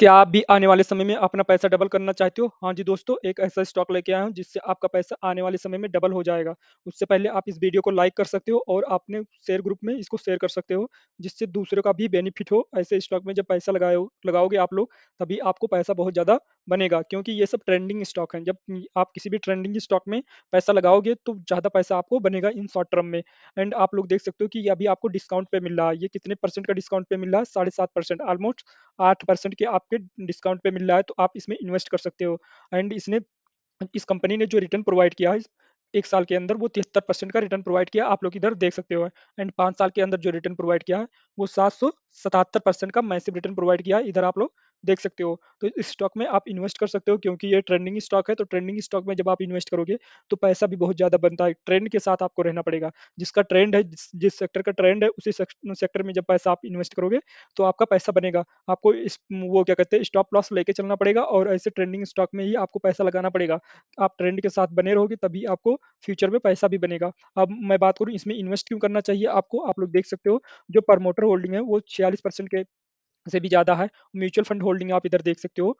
क्या आप भी आने वाले समय में अपना पैसा डबल करना चाहते हो हाँ जी दोस्तों एक ऐसा स्टॉक लेके आया हूँ जिससे आपका पैसा आने वाले समय में डबल हो जाएगा उससे पहले आप इस वीडियो को लाइक कर सकते हो और अपने शेयर ग्रुप में इसको शेयर कर सकते हो जिससे दूसरे का भी बेनिफिट हो ऐसे स्टॉक में जब पैसा लगाओ लगाओगे आप लोग तभी आपको पैसा बहुत ज़्यादा बनेगा क्योंकि ये सब ट्रेंडिंग स्टॉक हैं जब आप किसी भी ट्रेंडिंग स्टॉक में पैसा लगाओगे तो ज़्यादा पैसा आपको बनेगा इन शॉर्ट टर्म में एंड आप लोग देख सकते हो कि अभी आपको डिस्काउंट पे मिल रहा है ये कितने परसेंट का डिस्काउंट पे मिल रहा है साढ़े सात परसेंट ऑलमोस्ट आठ परसेंट के आपके डिस्काउंट पे मिल रहा है तो आप इसमें इन्वेस्ट कर सकते हो एंड इसने इस कंपनी ने जो रिटर्न प्रोवाइड किया है एक साल के अंदर वो तिहत्तर परसेंट का रिटर्न प्रोवाइड किया आप लोग इधर देख सकते हो एंड पाँच साल के अंदर जो रिटर्न प्रोवाइड किया है वो सात सौ सतहत्तर परसेंट का मैसिव रिटर्न प्रोवाइड किया है इधर आप लोग देख सकते हो तो इस स्टॉक में आप इन्वेस्ट कर सकते हो क्योंकि ये ट्रेंडिंग स्टॉक है तो ट्रेंडिंग स्टॉक में जब आप इन्वेस्ट करोगे तो पैसा भी बहुत ज़्यादा बनता है ट्रेंड के साथ आपको रहना पड़ेगा जिसका ट्रेंड है जिस, सेक्टर का ट्रेंड है उसी सेक्टर में जब पैसा आप इन्वेस्ट करोगे तो आपका पैसा बनेगा आपको इस वो क्या कहते हैं स्टॉप लॉस लेके चलना पड़ेगा और ऐसे ट्रेंडिंग स्टॉक में ही आपको पैसा लगाना पड़ेगा आप ट्रेंड के साथ बने रहोगे तभी आपको फ्यूचर में पैसा भी बनेगा अब मैं बात करूँ इसमें इन्वेस्ट क्यों करना चाहिए आपको आप लोग देख सकते हो जो प्रमोटर होल्डिंग है वो छियालीस के से भी ज़्यादा है म्यूचुअल फंड होल्डिंग आप इधर देख सकते हो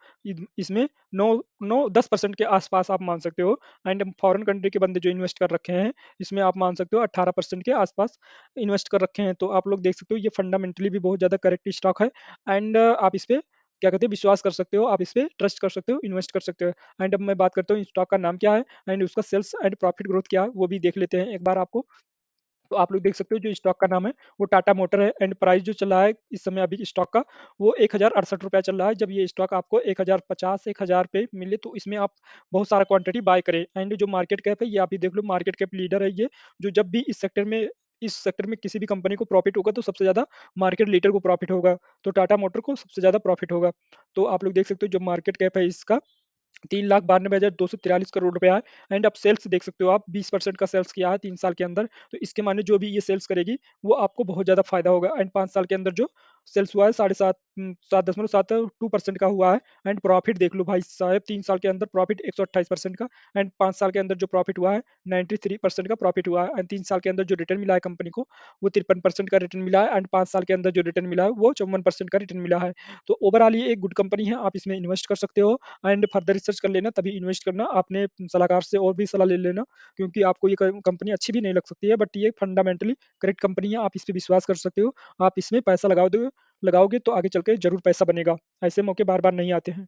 इसमें नौ नौ दस परसेंट के आसपास आप मान सकते हो एंड फॉरेन कंट्री के बंदे जो इन्वेस्ट कर रखे हैं इसमें आप मान सकते हो अट्ठारह परसेंट के आसपास इन्वेस्ट कर रखे हैं तो आप लोग देख सकते हो ये फंडामेंटली भी बहुत ज़्यादा करेक्ट स्टॉक है एंड आप इस पर क्या कहते हैं विश्वास कर सकते हो आप इस पर ट्रस्ट कर सकते हो इन्वेस्ट कर सकते हो एंड अब मैं बात करता हूँ स्टॉक का नाम क्या है एंड उसका सेल्स एंड प्रॉफिट ग्रोथ क्या है वो भी देख लेते हैं एक बार आपको तो आप लोग देख सकते हो जो स्टॉक का नाम है वो टाटा मोटर है एंड प्राइस जो चल रहा है इस समय अभी स्टॉक का वो एक हज़ार अड़सठ रुपया चल रहा है जब ये स्टॉक आपको एक हज़ार पचास एक हज़ार पे मिले तो इसमें आप बहुत सारा क्वांटिटी बाय करें एंड जो मार्केट कैप है ये आप ही देख लो मार्केट कैप लीडर है ये जो जब भी इस सेक्टर में इस सेक्टर में किसी भी कंपनी को प्रॉफिट होगा तो सबसे ज़्यादा मार्केट लीडर को प्रॉफिट होगा तो टाटा मोटर को सबसे ज़्यादा प्रॉफिट होगा तो आप लोग देख सकते हो जो मार्केट कैप है इसका तीन लाख बानवे हजार दो सौ तिरालीस करोड़ रुपया है एंड आप सेल्स देख सकते हो आप बीस परसेंट का सेल्स किया है तीन साल के अंदर तो इसके माने जो भी ये सेल्स करेगी वो आपको बहुत ज़्यादा फायदा होगा एंड पाँच साल के अंदर जो सेल्स हुआ है साढ़े सात हम्म, सात दशमलव सात टू परसेंट का हुआ है एंड प्रॉफिट देख लो भाई साहब तीन साल के अंदर प्रॉफिट एक सौ अट्ठाईस परसेंट का एंड पाँच साल के अंदर जो प्रॉफिट हुआ है नाइन्टी थ्री परसेंट का प्रॉफिट हुआ है एंड तीन साल के अंदर जो रिटर्न मिला है कंपनी को वो तिरपन परसेंट का रिटर्न मिला है एंड पाँच साल के अंदर जो रिटर्न मिला है वो चौवन परसेंट का रिटर्न मिला है तो ओवरऑल ये एक गुड कंपनी है आप इसमें इन्वेस्ट कर सकते हो एंड फर्दर रिसर्च कर लेना तभी इन्वेस्ट करना आपने सलाहकार से और भी सलाह ले लेना क्योंकि आपको ये कंपनी अच्छी भी नहीं लग सकती है बट ये फंडामेंटली करेक्ट कंपनी है आप इस पर विश्वास कर सकते हो आप इसमें पैसा लगा दो लगाओगे तो आगे चल के जरूर पैसा बनेगा ऐसे मौके बार बार नहीं आते हैं